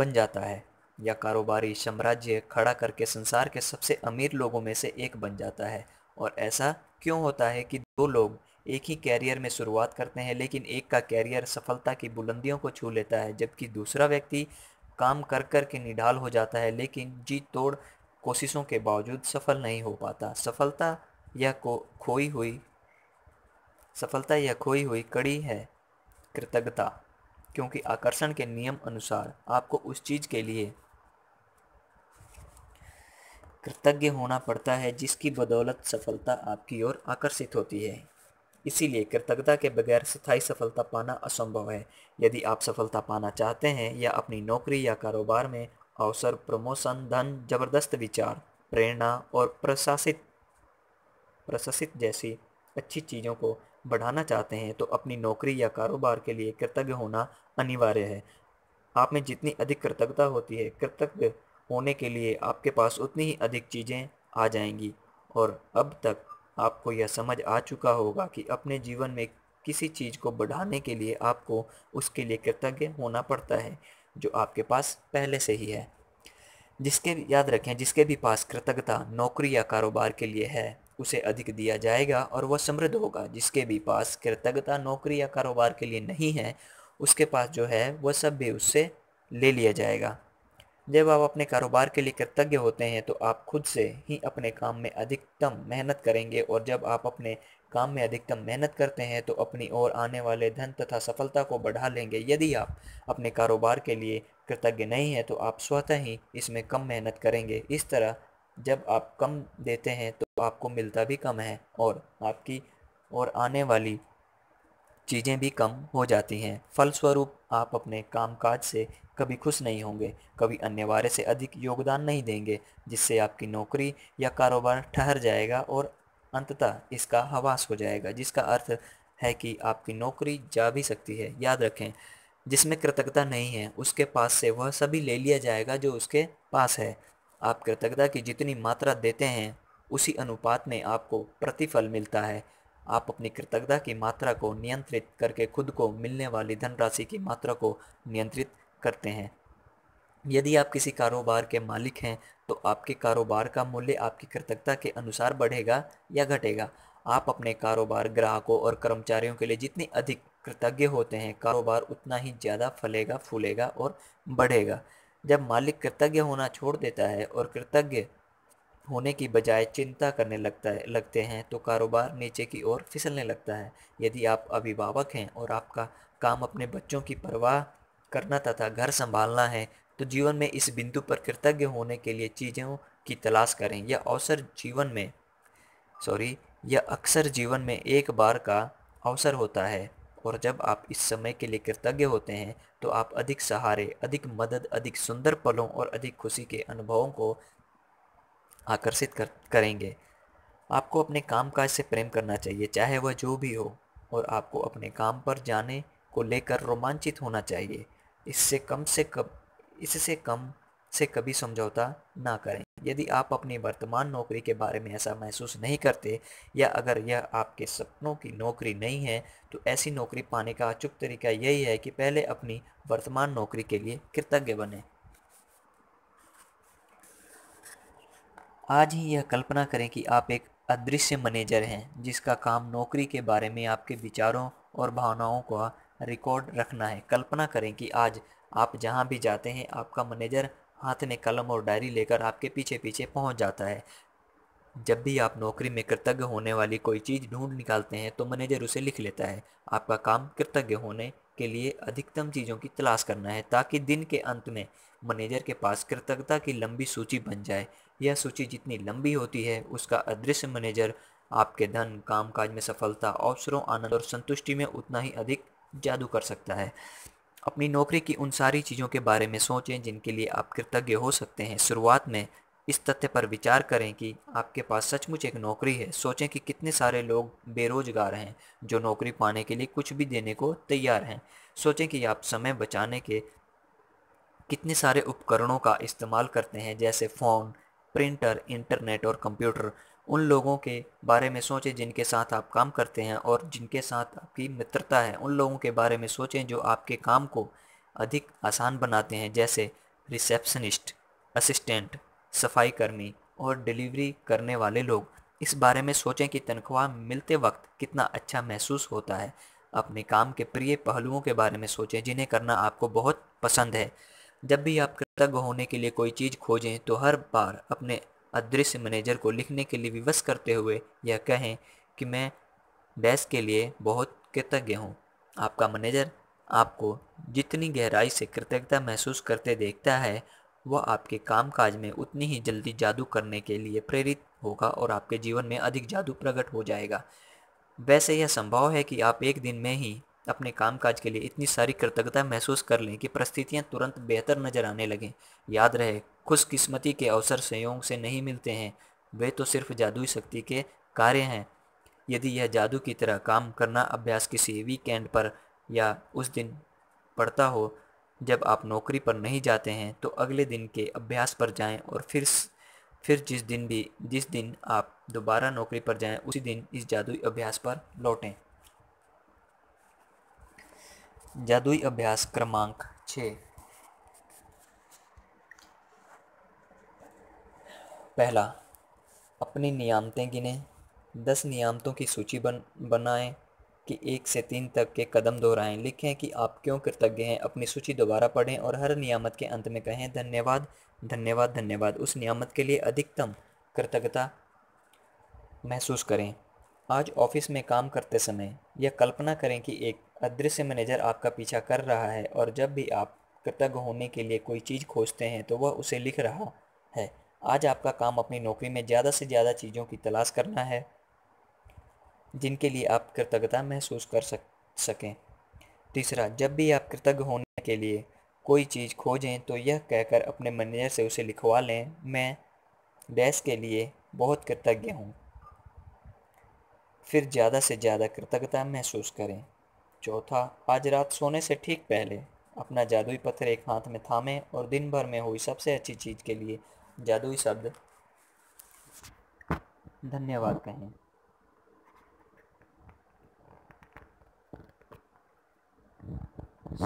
बन जाता है या कारोबारी साम्राज्य खड़ा करके संसार के सबसे अमीर लोगों में से एक बन जाता है और ऐसा क्यों होता है कि दो लोग एक ही कैरियर में शुरुआत करते हैं लेकिन एक का कैरियर सफलता की बुलंदियों को छू लेता है जबकि दूसरा व्यक्ति काम कर कर के निढाल हो जाता है लेकिन जी तोड़ कोशिशों के बावजूद सफल नहीं हो पाता सफलता या को खोई हुई सफलता या खोई हुई कड़ी है कृतज्ञता क्योंकि आकर्षण के नियम अनुसार आपको उस चीज़ के लिए कृतज्ञ होना पड़ता है जिसकी बदौलत सफलता आपकी ओर आकर्षित होती है इसीलिए कृतज्ञता के बगैर स्थायी सफलता पाना असंभव है यदि आप सफलता पाना चाहते हैं या अपनी नौकरी या कारोबार में अवसर प्रमोशन धन जबरदस्त विचार प्रेरणा और प्रशासित प्रशासित जैसी अच्छी चीज़ों को बढ़ाना चाहते हैं तो अपनी नौकरी या कारोबार के लिए कृतज्ञ होना अनिवार्य है आप में जितनी अधिक कृतज्ञता होती है कृतज्ञ होने के लिए आपके पास उतनी ही अधिक चीज़ें आ जाएंगी और अब तक आपको यह समझ आ चुका होगा कि अपने जीवन में किसी चीज़ को बढ़ाने के लिए आपको उसके लिए कृतज्ञ होना पड़ता है जो आपके पास पहले से ही है जिसके याद रखें जिसके भी पास कृतज्ञता नौकरी या कारोबार के लिए है उसे अधिक दिया जाएगा और वह समृद्ध होगा जिसके भी पास कृतज्ञता नौकरी या कारोबार के लिए नहीं है उसके पास जो है वह सब भी उससे ले लिया जाएगा जब आप अपने कारोबार के लिए कृतज्ञ होते हैं तो आप खुद से ही अपने काम में अधिकतम मेहनत करेंगे और जब आप अपने काम में अधिकतम मेहनत करते हैं तो अपनी ओर आने वाले धन तथा सफलता को बढ़ा लेंगे यदि आप अपने कारोबार के लिए कृतज्ञ नहीं हैं तो आप स्वतः ही इसमें कम मेहनत करेंगे इस तरह जब आप कम देते हैं तो आपको मिलता भी कम है और आपकी और आने वाली चीज़ें भी कम हो जाती हैं फलस्वरूप आप अपने कामकाज से कभी खुश नहीं होंगे कभी अन्यवार्य से अधिक योगदान नहीं देंगे जिससे आपकी नौकरी या कारोबार ठहर जाएगा और अंततः इसका हवास हो जाएगा जिसका अर्थ है कि आपकी नौकरी जा भी सकती है याद रखें जिसमें कृतज्ञता नहीं है उसके पास से वह सभी ले लिया जाएगा जो उसके पास है आप कृतज्ञता की जितनी मात्रा देते हैं उसी अनुपात में आपको प्रतिफल मिलता है आप अपनी कृतज्ञता की मात्रा को नियंत्रित करके खुद को मिलने वाली धनराशि की मात्रा को नियंत्रित करते हैं यदि आप किसी कारोबार के मालिक हैं तो आपके कारोबार का मूल्य आपकी कृतज्ञता के अनुसार बढ़ेगा या घटेगा आप अपने कारोबार ग्राहकों और कर्मचारियों के लिए जितनी अधिक कृतज्ञ होते हैं कारोबार उतना ही ज़्यादा फलेगा फूलेगा और बढ़ेगा जब मालिक कृतज्ञ होना छोड़ देता है और कृतज्ञ होने की बजाय चिंता करने लगता है लगते हैं तो कारोबार नीचे की ओर फिसलने लगता है यदि आप अभिभावक हैं और आपका काम अपने बच्चों की परवाह करना तथा घर संभालना है तो जीवन में इस बिंदु पर कृतज्ञ होने के लिए चीज़ों की तलाश करें यह अवसर जीवन में सॉरी यह अक्सर जीवन में एक बार का अवसर होता है और जब आप इस समय के लिए कृतज्ञ होते हैं तो आप अधिक सहारे अधिक मदद अधिक सुंदर पलों और अधिक खुशी के अनुभवों को आकर्षित कर करेंगे आपको अपने काम काज से प्रेम करना चाहिए चाहे वह जो भी हो और आपको अपने काम पर जाने को लेकर रोमांचित होना चाहिए इससे कम से कम इससे कम से कभी समझौता ना करें यदि आप अपनी वर्तमान नौकरी के बारे में ऐसा महसूस नहीं करते या अगर यह आपके सपनों की नौकरी नहीं है तो ऐसी नौकरी पाने का अचूक तरीका यही है कि पहले अपनी वर्तमान नौकरी के लिए कृतज्ञ बने आज ही यह कल्पना करें कि आप एक अदृश्य मैनेजर हैं जिसका काम नौकरी के बारे में आपके विचारों और भावनाओं का रिकॉर्ड रखना है कल्पना करें कि आज आप जहां भी जाते हैं आपका मैनेजर हाथ में कलम और डायरी लेकर आपके पीछे पीछे पहुंच जाता है जब भी आप नौकरी में कृतज्ञ होने वाली कोई चीज़ ढूंढ निकालते हैं तो मैनेजर उसे लिख लेता है आपका काम कृतज्ञ होने के लिए अधिकतम चीज़ों की तलाश करना है ताकि दिन के अंत में मैनेजर के पास कृतज्ञता की लंबी सूची बन जाए यह सूची जितनी लंबी होती है उसका अदृश्य मैनेजर आपके धन कामकाज में सफलता अवसरों आनंद और संतुष्टि में उतना ही अधिक जादू कर सकता है अपनी नौकरी की उन सारी चीज़ों के बारे में सोचें जिनके लिए आप कृतज्ञ हो सकते हैं शुरुआत में इस तथ्य पर विचार करें कि आपके पास सचमुच एक नौकरी है सोचें कि कितने सारे लोग बेरोजगार हैं जो नौकरी पाने के लिए कुछ भी देने को तैयार हैं सोचें कि आप समय बचाने के कितने सारे उपकरणों का इस्तेमाल करते हैं जैसे फ़ोन प्रिंटर इंटरनेट और कंप्यूटर उन लोगों के बारे में सोचें जिनके साथ आप काम करते हैं और जिनके साथ आपकी मित्रता है उन लोगों के बारे में सोचें जो आपके काम को अधिक आसान बनाते हैं जैसे रिसेप्शनिस्ट असिस्टेंट सफाई कर्मी और डिलीवरी करने वाले लोग इस बारे में सोचें कि तनख्वाह मिलते वक्त कितना अच्छा महसूस होता है अपने काम के प्रिय पहलुओं के बारे में सोचें जिन्हें करना आपको बहुत पसंद है जब भी आप कृतज्ञ होने के लिए कोई चीज़ खोजें तो हर बार अपने अदृश्य मैनेजर को लिखने के लिए विवश करते हुए यह कहें कि मैं डेस्क के लिए बहुत कृतज्ञ हूँ आपका मैनेजर आपको जितनी गहराई से कृतज्ञता महसूस करते देखता है वह आपके कामकाज में उतनी ही जल्दी जादू करने के लिए प्रेरित होगा और आपके जीवन में अधिक जादू प्रकट हो जाएगा वैसे यह संभव है कि आप एक दिन में ही अपने कामकाज के लिए इतनी सारी कृतज्ञता महसूस कर लें कि परिस्थितियाँ तुरंत बेहतर नजर आने लगें याद रहे खुशकिस्मती के अवसर संयोग से नहीं मिलते हैं वे तो सिर्फ जादुई शक्ति के कार्य हैं यदि यह जादू की तरह काम करना अभ्यास किसी वीकेंड पर या उस दिन पड़ता हो जब आप नौकरी पर नहीं जाते हैं तो अगले दिन के अभ्यास पर जाएं और फिर फिर जिस दिन भी जिस दिन आप दोबारा नौकरी पर जाएं उसी दिन इस जादुई अभ्यास पर लौटें जादुई अभ्यास क्रमांक छे पहला अपनी नियामतें गिनें दस नियामतों की सूची बन बनाएं कि एक से तीन तक के कदम दोहराएं लिखें कि आप क्यों कृतज्ञ हैं अपनी सूची दोबारा पढ़ें और हर नियामत के अंत में कहें धन्यवाद धन्यवाद धन्यवाद उस नियामत के लिए अधिकतम कृतज्ञता महसूस करें आज ऑफिस में काम करते समय यह कल्पना करें कि एक अदृश्य मैनेजर आपका पीछा कर रहा है और जब भी आप कृतज्ञ होने के लिए कोई चीज़ खोजते हैं तो वह उसे लिख रहा है आज आपका काम अपनी नौकरी में ज़्यादा से ज़्यादा चीज़ों की तलाश करना है जिनके लिए आप कृतज्ञता महसूस कर सक सकें तीसरा जब भी आप कृतज्ञ होने के लिए कोई चीज़ खोजें तो यह कहकर अपने मैनेजर से उसे लिखवा लें मैं डैश के लिए बहुत कृतज्ञ हूँ फिर ज़्यादा से ज़्यादा कृतज्ञता महसूस करें चौथा आज रात सोने से ठीक पहले अपना जादुई पत्थर एक हाथ में थामे और दिन भर में हुई सबसे अच्छी चीज़ के लिए जादुई शब्द धन्यवाद कहें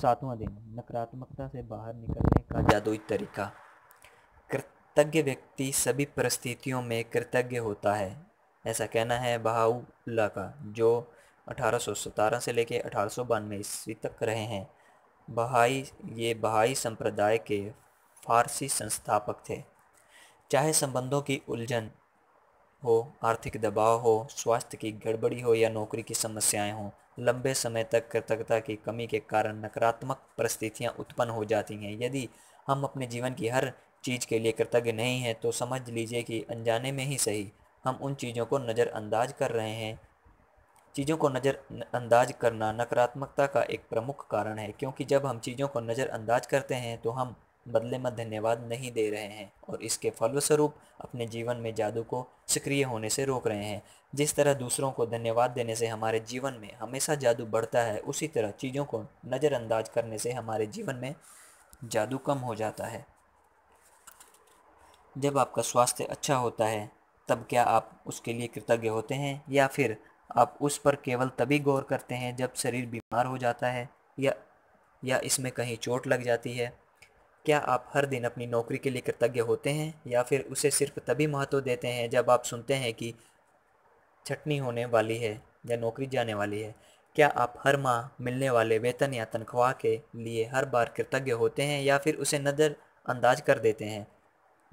सातवां दिन नकारात्मकता से बाहर निकलने का जादुई तरीका कृतज्ञ व्यक्ति सभी परिस्थितियों में कृतज्ञ होता है ऐसा कहना है बहाउल्ला का जो अठारह से लेकर अठारह सौ ईस्वी तक रहे हैं बहाई ये बहाई संप्रदाय के फारसी संस्थापक थे चाहे संबंधों की उलझन हो आर्थिक दबाव हो स्वास्थ्य की गड़बड़ी हो या नौकरी की समस्याएं हों लंबे समय तक कृतज्ञता की कमी के कारण नकारात्मक परिस्थितियां उत्पन्न हो जाती हैं यदि हम अपने जीवन की हर चीज़ के लिए कृतज्ञ नहीं हैं तो समझ लीजिए कि अनजाने में ही सही हम उन चीज़ों को नज़रअंदाज कर रहे हैं चीज़ों को नज़रअंदाज करना नकारात्मकता का एक प्रमुख कारण है क्योंकि जब हम चीज़ों को नज़रअंदाज करते हैं तो हम बदले में धन्यवाद नहीं दे रहे हैं और इसके फलस्वरूप अपने जीवन में जादू को सक्रिय होने से रोक रहे हैं जिस तरह दूसरों को धन्यवाद देने से हमारे जीवन में हमेशा जादू बढ़ता है उसी तरह चीज़ों को नज़रअंदाज करने से हमारे जीवन में जादू कम हो जाता है जब आपका स्वास्थ्य अच्छा होता है तब क्या आप उसके लिए कृतज्ञ होते हैं या फिर आप उस पर केवल तभी गौर करते हैं जब शरीर बीमार हो जाता है या या इसमें कहीं चोट लग जाती है क्या आप हर दिन अपनी नौकरी के लिए कृतज्ञ होते हैं या फिर उसे सिर्फ तभी महत्व देते हैं जब आप सुनते हैं कि छटनी होने वाली है या नौकरी जाने वाली है क्या आप हर माह मिलने वाले वेतन या तनख्वाह के लिए हर बार कृतज्ञ होते हैं या फिर उसे नज़रअंदाज कर देते हैं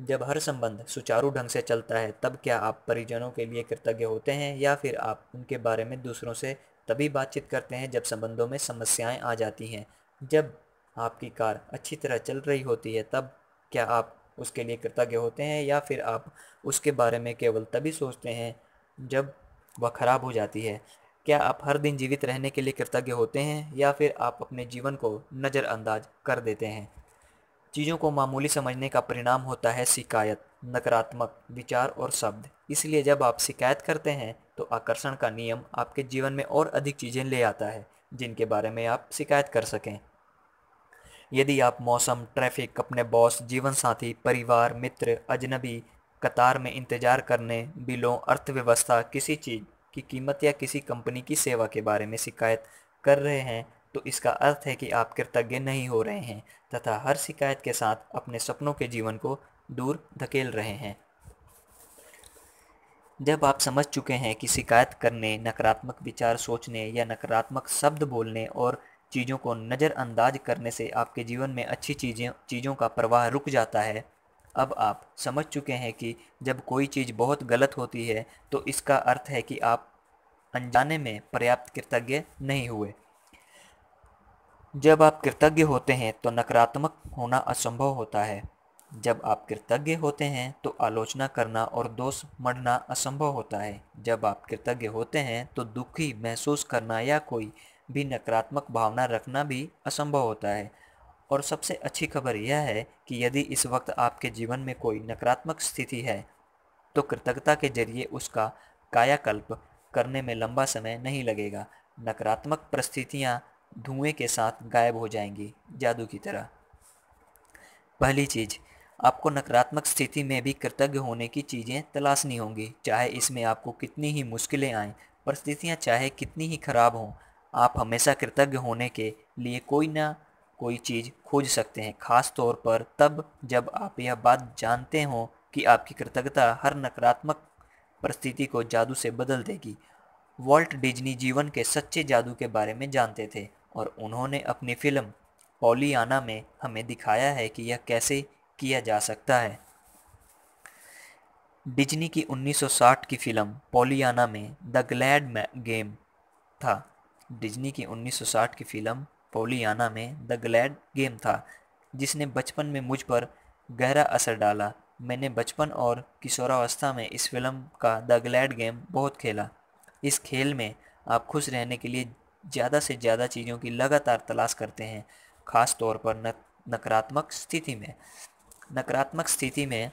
जब हर संबंध सुचारू ढंग से चलता है तब क्या आप परिजनों के लिए कृतज्ञ होते हैं या फिर आप उनके बारे में दूसरों से तभी बातचीत करते हैं जब संबंधों में समस्याएं आ जाती हैं जब आपकी कार अच्छी तरह चल रही होती है तब क्या आप उसके लिए कृतज्ञ होते हैं या फिर आप उसके बारे में केवल तभी सोचते हैं जब वह ख़राब हो जाती है क्या आप हर दिन जीवित रहने के लिए कृतज्ञ होते हैं या फिर आप अपने जीवन को नज़रअंदाज कर देते हैं चीज़ों को मामूली समझने का परिणाम होता है शिकायत नकारात्मक विचार और शब्द इसलिए जब आप शिकायत करते हैं तो आकर्षण का नियम आपके जीवन में और अधिक चीज़ें ले आता है जिनके बारे में आप शिकायत कर सकें यदि आप मौसम ट्रैफिक अपने बॉस जीवन साथी परिवार मित्र अजनबी कतार में इंतजार करने बिलों अर्थव्यवस्था किसी चीज़ की कीमत या किसी कंपनी की सेवा के बारे में शिकायत कर रहे हैं तो इसका अर्थ है कि आप कृतज्ञ नहीं हो रहे हैं तथा हर शिकायत के साथ अपने सपनों के जीवन को दूर धकेल रहे हैं जब आप समझ चुके हैं कि शिकायत करने नकारात्मक विचार सोचने या नकारात्मक शब्द बोलने और चीज़ों को नज़रअंदाज करने से आपके जीवन में अच्छी चीज़ें चीज़ों का प्रवाह रुक जाता है अब आप समझ चुके हैं कि जब कोई चीज़ बहुत गलत होती है तो इसका अर्थ है कि आप अनजाने में पर्याप्त कृतज्ञ नहीं हुए जब आप कृतज्ञ होते हैं तो नकारात्मक होना असंभव होता है जब आप कृतज्ञ होते हैं तो आलोचना करना और दोष मरना असंभव होता है जब आप कृतज्ञ होते हैं तो दुखी महसूस करना या कोई भी नकारात्मक भावना रखना भी असंभव होता है और सबसे अच्छी खबर यह है कि यदि इस वक्त आपके जीवन में कोई नकारात्मक स्थिति है तो कृतज्ञता के जरिए उसका कायाकल्प करने में लंबा समय नहीं लगेगा नकारात्मक परिस्थितियाँ धुएं के साथ गायब हो जाएंगी जादू की तरह पहली चीज आपको नकारात्मक स्थिति में भी कृतज्ञ होने की चीज़ें तलाशनी होंगी चाहे इसमें आपको कितनी ही मुश्किलें आए परिस्थितियाँ चाहे कितनी ही खराब हों आप हमेशा कृतज्ञ होने के लिए कोई ना कोई चीज़ खोज सकते हैं खास तौर पर तब जब आप यह बात जानते हों कि आपकी कृतज्ञता हर नकारात्मक परिस्थिति को जादू से बदल देगी वॉल्ट डिज्नी जीवन के सच्चे जादू के बारे में जानते थे और उन्होंने अपनी फिल्म पॉलियाना में हमें दिखाया है कि यह कैसे किया जा सकता है डिज्नी की 1960 की फिल्म पोलियाना में द ग्लैड गेम था डिज्नी की 1960 की फिल्म पोलियाना में द ग्लैड गेम था जिसने बचपन में मुझ पर गहरा असर डाला मैंने बचपन और किशोरावस्था में इस फिल्म का द ग्लैड गेम बहुत खेला इस खेल में आप खुश रहने के लिए ज़्यादा से ज़्यादा चीज़ों की लगातार तलाश करते हैं ख़ास तौर पर नकारात्मक स्थिति में नकारात्मक स्थिति में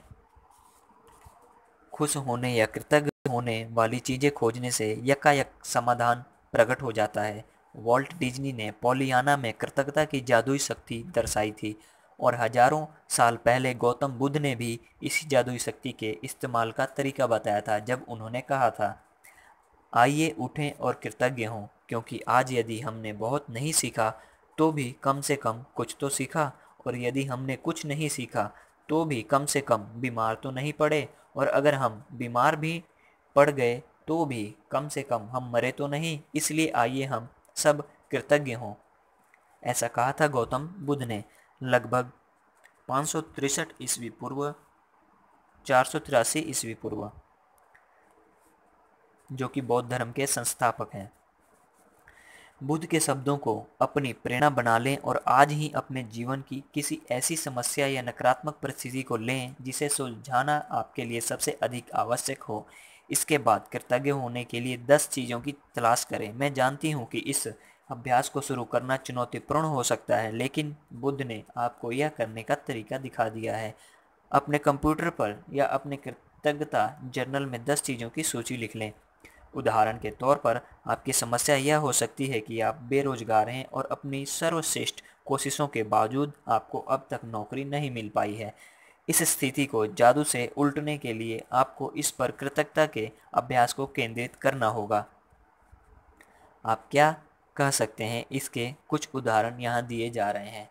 खुश होने या कृतज्ञ होने वाली चीज़ें खोजने से यकायक समाधान प्रकट हो जाता है वॉल्ट डिज्नी ने पोलियाना में कृतज्ञता की जादुई शक्ति दर्शाई थी और हजारों साल पहले गौतम बुद्ध ने भी इसी जादुई शक्ति के इस्तेमाल का तरीका बताया था जब उन्होंने कहा था आइए उठें और कृतज्ञ हों क्योंकि आज यदि हमने बहुत नहीं सीखा तो भी कम से कम कुछ तो सीखा और यदि हमने कुछ नहीं सीखा तो भी कम से कम बीमार तो नहीं पड़े और अगर हम बीमार भी पड़ गए तो भी कम से कम हम मरे तो नहीं इसलिए आइए हम सब कृतज्ञ हों ऐसा कहा था गौतम बुद्ध ने लगभग पाँच सौ तिरसठ ईस्वी पूर्व चार सौ तिरासी ईस्वी पूर्व जो कि बौद्ध धर्म के संस्थापक हैं बुद्ध के शब्दों को अपनी प्रेरणा बना लें और आज ही अपने जीवन की किसी ऐसी समस्या या नकारात्मक परिस्थिति को लें जिसे सुलझाना आपके लिए सबसे अधिक आवश्यक हो इसके बाद कृतज्ञ होने के लिए दस चीज़ों की तलाश करें मैं जानती हूँ कि इस अभ्यास को शुरू करना चुनौतीपूर्ण हो सकता है लेकिन बुद्ध ने आपको यह करने का तरीका दिखा दिया है अपने कंप्यूटर पर या अपने कृतज्ञता जर्नल में दस चीज़ों की सूची लिख लें उदाहरण के तौर पर आपकी समस्या यह हो सकती है कि आप बेरोजगार हैं और अपनी सर्वश्रेष्ठ कोशिशों के बावजूद आपको अब तक नौकरी नहीं मिल पाई है इस स्थिति को जादू से उल्टने के लिए आपको इस पर कृतज्ञता के अभ्यास को केंद्रित करना होगा आप क्या कह सकते हैं इसके कुछ उदाहरण यहाँ दिए जा रहे हैं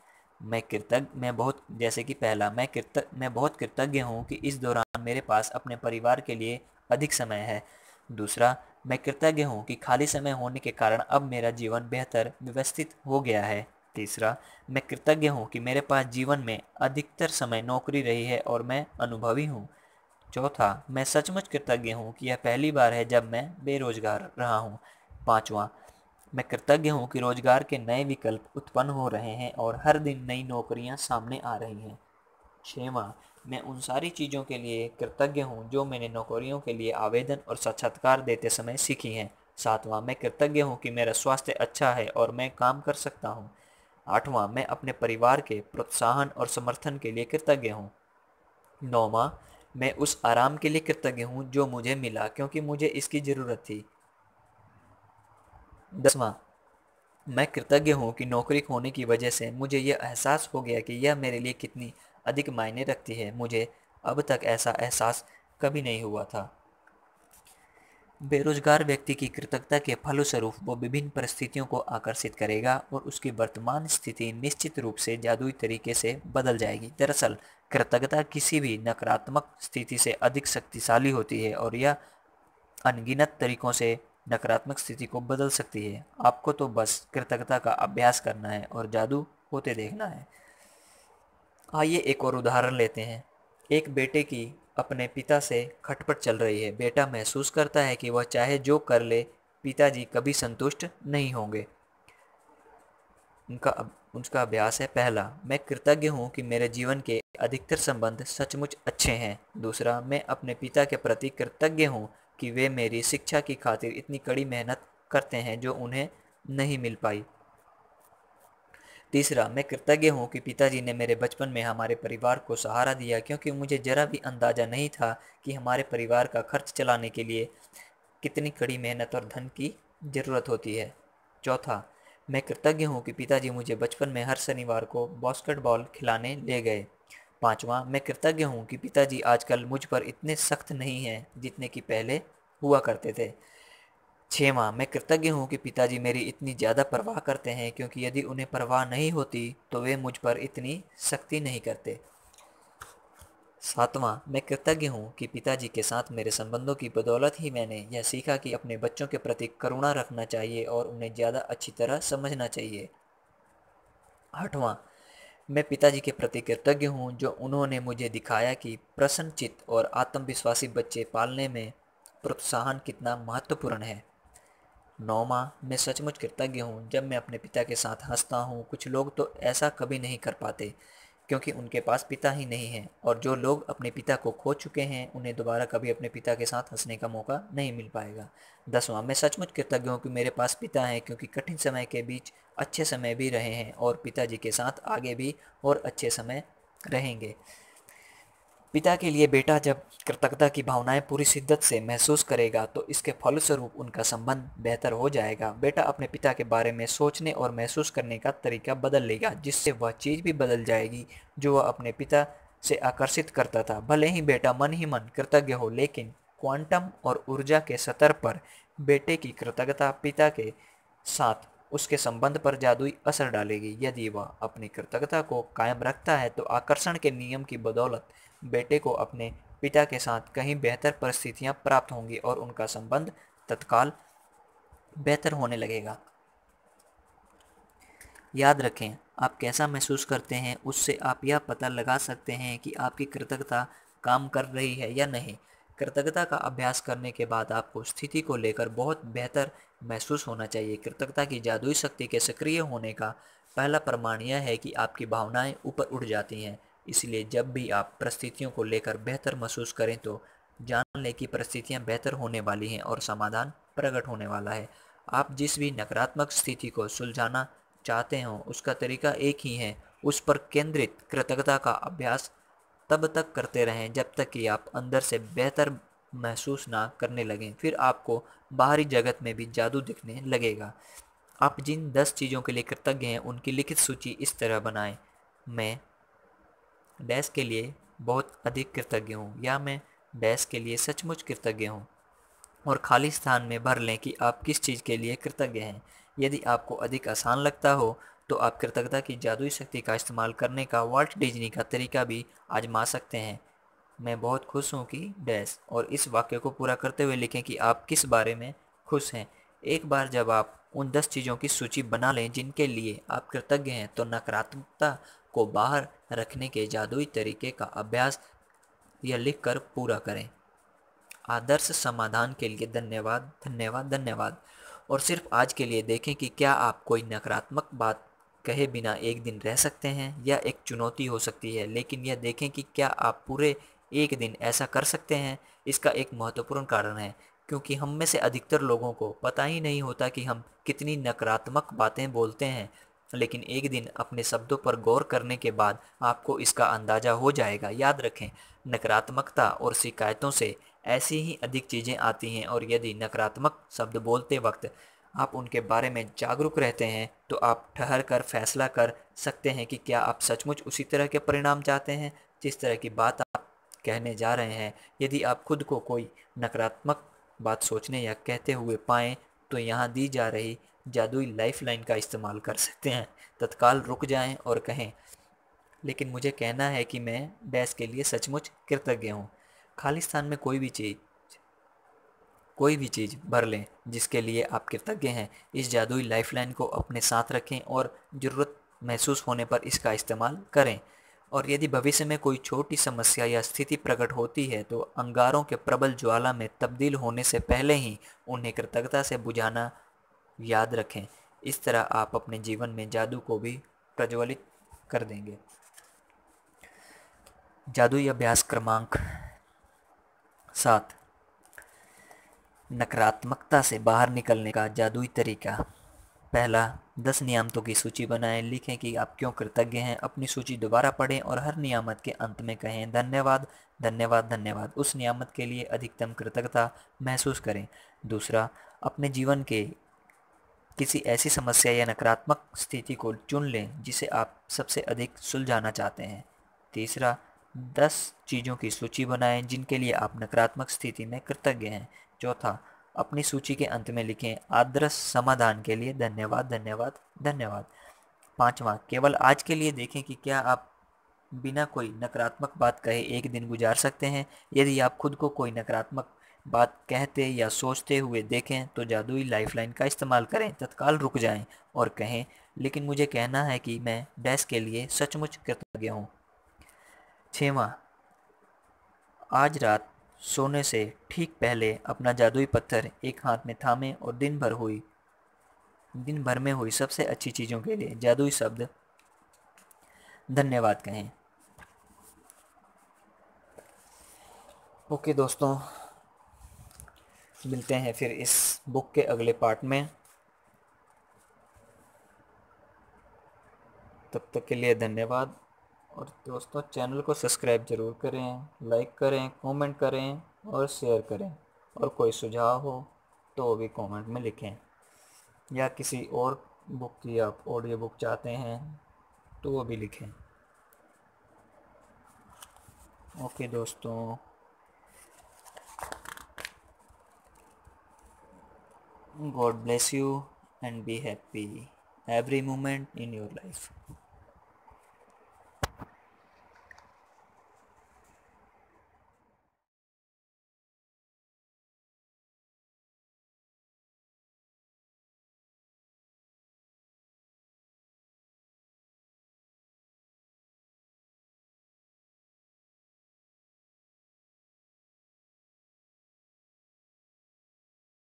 मैं कृतज्ञ मैं बहुत जैसे कि पहला मैं कृतज्ञ मैं बहुत कृतज्ञ हूँ कि इस दौरान मेरे पास अपने परिवार के लिए अधिक समय है दूसरा मैं कृतज्ञ हूँ कि खाली समय होने के कारण अब मेरा जीवन बेहतर व्यवस्थित हो गया है तीसरा मैं कृतज्ञ हूँ कि मेरे पास जीवन में अधिकतर समय नौकरी रही है और मैं अनुभवी हूँ चौथा मैं सचमुच कृतज्ञ हूँ कि यह पहली बार है जब मैं बेरोजगार रहा हूँ पाँचवा मैं कृतज्ञ हूँ कि रोजगार के नए विकल्प उत्पन्न हो रहे हैं और हर दिन नई नौकरियाँ सामने आ रही हैं छवा मैं उन सारी चीज़ों के लिए कृतज्ञ हूँ जो मैंने नौकरियों के लिए आवेदन और साक्षात्कार देते समय सीखी हैं सातवां मैं कृतज्ञ हूँ कि मेरा स्वास्थ्य अच्छा है और मैं काम कर सकता हूँ आठवां मैं अपने परिवार के प्रोत्साहन और समर्थन के लिए कृतज्ञ हूँ नौवा मैं उस आराम के लिए कृतज्ञ हूँ जो मुझे मिला क्योंकि मुझे इसकी ज़रूरत थी दसवां मैं कृतज्ञ हूँ कि नौकरी खोने की वजह से मुझे यह एहसास हो गया कि यह मेरे लिए कितनी अधिक मायने रखती है मुझे अब तक ऐसा एहसास कभी नहीं हुआ था बेरोजगार व्यक्ति की कृतज्ञता के फलस्वरूप वो विभिन्न परिस्थितियों को आकर्षित करेगा और उसकी वर्तमान स्थिति निश्चित रूप से जादुई तरीके से बदल जाएगी दरअसल कृतज्ञता किसी भी नकारात्मक स्थिति से अधिक शक्तिशाली होती है और यह अनगिनत तरीकों से नकारात्मक स्थिति को बदल सकती है आपको तो बस कृतज्ञता का अभ्यास करना है और जादू होते देखना है आइए एक और उदाहरण लेते हैं एक बेटे की अपने पिता से खटपट चल रही है बेटा महसूस करता है कि वह चाहे जो कर ले पिताजी कभी संतुष्ट नहीं होंगे उनका उनका अभ्यास है पहला मैं कृतज्ञ हूँ कि मेरे जीवन के अधिकतर संबंध सचमुच अच्छे हैं दूसरा मैं अपने पिता के प्रति कृतज्ञ हूँ कि वे मेरी शिक्षा की खातिर इतनी कड़ी मेहनत करते हैं जो उन्हें नहीं मिल पाई तीसरा मैं कृतज्ञ हूँ कि पिताजी ने मेरे बचपन में हमारे परिवार को सहारा दिया क्योंकि मुझे ज़रा भी अंदाज़ा नहीं था कि हमारे परिवार का खर्च चलाने के लिए कितनी कड़ी मेहनत और धन की ज़रूरत होती है चौथा मैं कृतज्ञ हूँ कि पिताजी मुझे बचपन में हर शनिवार को बास्केटबॉल खिलाने ले गए पाँचवा मैं कृतज्ञ हूँ कि पिताजी आजकल मुझ पर इतने सख्त नहीं हैं जितने कि पहले हुआ करते थे छः माह मैं कृतज्ञ हूँ कि पिताजी मेरी इतनी ज़्यादा परवाह करते हैं क्योंकि यदि उन्हें परवाह नहीं होती तो वे मुझ पर इतनी सख्ती नहीं करते सातवां मैं कृतज्ञ हूँ कि पिताजी के साथ मेरे संबंधों की बदौलत ही मैंने यह सीखा कि अपने बच्चों के प्रति करुणा रखना चाहिए और उन्हें ज़्यादा अच्छी तरह समझना चाहिए आठवां मैं पिताजी के प्रति कृतज्ञ हूँ जो उन्होंने मुझे दिखाया कि प्रसन्नचित और आत्मविश्वासी बच्चे पालने में प्रोत्साहन कितना महत्वपूर्ण है माँ मैं सचमुच कृतज्ञ हूँ जब मैं अपने पिता के साथ हंसता हूँ कुछ लोग तो ऐसा कभी नहीं कर पाते क्योंकि उनके पास पिता ही नहीं है और जो लोग अपने पिता को खो चुके हैं उन्हें दोबारा कभी अपने पिता के साथ हंसने का मौका नहीं मिल पाएगा दसवां मैं सचमुच कृतज्ञ हूँ कि मेरे पास पिता हैं क्योंकि कठिन समय के बीच अच्छे समय भी रहे हैं और पिताजी के साथ आगे भी और अच्छे समय रहेंगे पिता के लिए बेटा जब कृतज्ञता की भावनाएं पूरी शिद्दत से महसूस करेगा तो इसके फलस्वरूप उनका संबंध बेहतर हो जाएगा बेटा अपने पिता के बारे में सोचने और महसूस करने का तरीका बदल लेगा जिससे वह चीज़ भी बदल जाएगी जो वह अपने पिता से आकर्षित करता था भले ही बेटा मन ही मन कृतज्ञ हो लेकिन क्वांटम और ऊर्जा के सतर पर बेटे की कृतज्ञता पिता के साथ उसके संबंध पर जादुई असर डालेगी यदि वह अपनी कृतज्ञता को कायम रखता है तो आकर्षण के नियम की बदौलत बेटे को अपने पिता के साथ कहीं बेहतर परिस्थितियां प्राप्त होंगी और उनका संबंध तत्काल बेहतर होने लगेगा याद रखें आप कैसा महसूस करते हैं उससे आप यह पता लगा सकते हैं कि आपकी कृतज्ञता काम कर रही है या नहीं कृतज्ञता का अभ्यास करने के बाद आपको स्थिति को लेकर बहुत बेहतर महसूस होना चाहिए कृतज्ञता की जादुई शक्ति के सक्रिय होने का पहला प्रमाण यह है कि आपकी भावनाएं ऊपर उठ जाती हैं इसलिए जब भी आप परिस्थितियों को लेकर बेहतर महसूस करें तो जान लें कि परिस्थितियाँ बेहतर होने वाली हैं और समाधान प्रकट होने वाला है आप जिस भी नकारात्मक स्थिति को सुलझाना चाहते हों उसका तरीका एक ही है उस पर केंद्रित कृतज्ञता का अभ्यास तब तक करते रहें जब तक कि आप अंदर से बेहतर महसूस ना करने लगें फिर आपको बाहरी जगत में भी जादू दिखने लगेगा आप जिन दस चीज़ों के लिए कृतज्ञ हैं उनकी लिखित सूची इस तरह बनाएं मैं डैश के लिए बहुत अधिक कृतज्ञ हूँ या मैं डैश के लिए सचमुच कृतज्ञ हूँ और खाली स्थान में भर लें कि आप किस चीज़ के लिए कृतज्ञ हैं यदि आपको अधिक आसान लगता हो तो आप कृतज्ञता की जादुई शक्ति का इस्तेमाल करने का वॉल्ट डिजनी का तरीका भी आजमा सकते हैं मैं बहुत खुश हूँ कि डैश और इस वाक्य को पूरा करते हुए लिखें कि आप किस बारे में खुश हैं एक बार जब आप उन दस चीज़ों की सूची बना लें जिनके लिए आप कृतज्ञ हैं तो नकारात्मकता को बाहर रखने के जादुई तरीके का अभ्यास यह लिखकर पूरा करें आदर्श समाधान के लिए धन्यवाद धन्यवाद धन्यवाद और सिर्फ आज के लिए देखें कि क्या आप कोई नकारात्मक बात कहे बिना एक दिन रह सकते हैं या एक चुनौती हो सकती है लेकिन यह देखें कि क्या आप पूरे एक दिन ऐसा कर सकते हैं इसका एक महत्वपूर्ण कारण है क्योंकि हम में से अधिकतर लोगों को पता ही नहीं होता कि हम कितनी नकारात्मक बातें बोलते हैं लेकिन एक दिन अपने शब्दों पर गौर करने के बाद आपको इसका अंदाज़ा हो जाएगा याद रखें नकारात्मकता और शिकायतों से ऐसी ही अधिक चीज़ें आती हैं और यदि नकारात्मक शब्द बोलते वक्त आप उनके बारे में जागरूक रहते हैं तो आप ठहर कर फैसला कर सकते हैं कि क्या आप सचमुच उसी तरह के परिणाम चाहते हैं जिस तरह की बात आप कहने जा रहे हैं यदि आप खुद को कोई नकारात्मक बात सोचने या कहते हुए पाएँ तो यहाँ दी जा रही जादुई लाइफलाइन का इस्तेमाल कर सकते हैं तत्काल रुक जाएं और कहें लेकिन मुझे कहना है कि मैं डैश के लिए सचमुच कृतज्ञ हूँ खालिस्तान में कोई भी चीज़ कोई भी चीज़ भर लें जिसके लिए आप कृतज्ञ हैं इस जादुई लाइफलाइन को अपने साथ रखें और ज़रूरत महसूस होने पर इसका इस्तेमाल करें और यदि भविष्य में कोई छोटी समस्या या स्थिति प्रकट होती है तो अंगारों के प्रबल ज्वाला में तब्दील होने से पहले ही उन्हें कृतज्ञता से बुझाना याद रखें इस तरह आप अपने जीवन में जादू को भी प्रज्वलित कर देंगे जादुई अभ्यास क्रमांक सात नकारात्मकता से बाहर निकलने का जादुई तरीका पहला दस नियामतों की सूची बनाएं लिखें कि आप क्यों कृतज्ञ हैं अपनी सूची दोबारा पढ़ें और हर नियामत के अंत में कहें धन्यवाद धन्यवाद धन्यवाद उस नियामत के लिए अधिकतम कृतज्ञता महसूस करें दूसरा अपने जीवन के किसी ऐसी समस्या या नकारात्मक स्थिति को चुन लें जिसे आप सबसे अधिक सुलझाना चाहते हैं तीसरा दस चीज़ों की सूची बनाएं जिनके लिए आप नकारात्मक स्थिति में कृतज्ञ हैं चौथा अपनी सूची के अंत में लिखें आदर्श समाधान के लिए धन्यवाद धन्यवाद धन्यवाद पांचवा केवल आज के लिए देखें कि क्या आप बिना कोई नकारात्मक बात कहे एक दिन गुजार सकते हैं यदि आप खुद को कोई नकारात्मक बात कहते या सोचते हुए देखें तो जादुई लाइफलाइन का इस्तेमाल करें तत्काल रुक जाएं और कहें लेकिन मुझे कहना है कि मैं डैश के लिए सचमुच कृतज्ञ हूँ छवा आज रात सोने से ठीक पहले अपना जादुई पत्थर एक हाथ में थामे और दिन भर हुई दिन भर में हुई सबसे अच्छी चीज़ों के लिए जादुई शब्द धन्यवाद कहें ओके दोस्तों मिलते हैं फिर इस बुक के अगले पार्ट में तब तक के लिए धन्यवाद और दोस्तों चैनल को सब्सक्राइब ज़रूर करें लाइक करें कमेंट करें और शेयर करें और कोई सुझाव हो तो वो भी कमेंट में लिखें या किसी और बुक की आप ऑडियो बुक चाहते हैं तो वो भी लिखें ओके दोस्तों God bless you and be happy every moment in your life.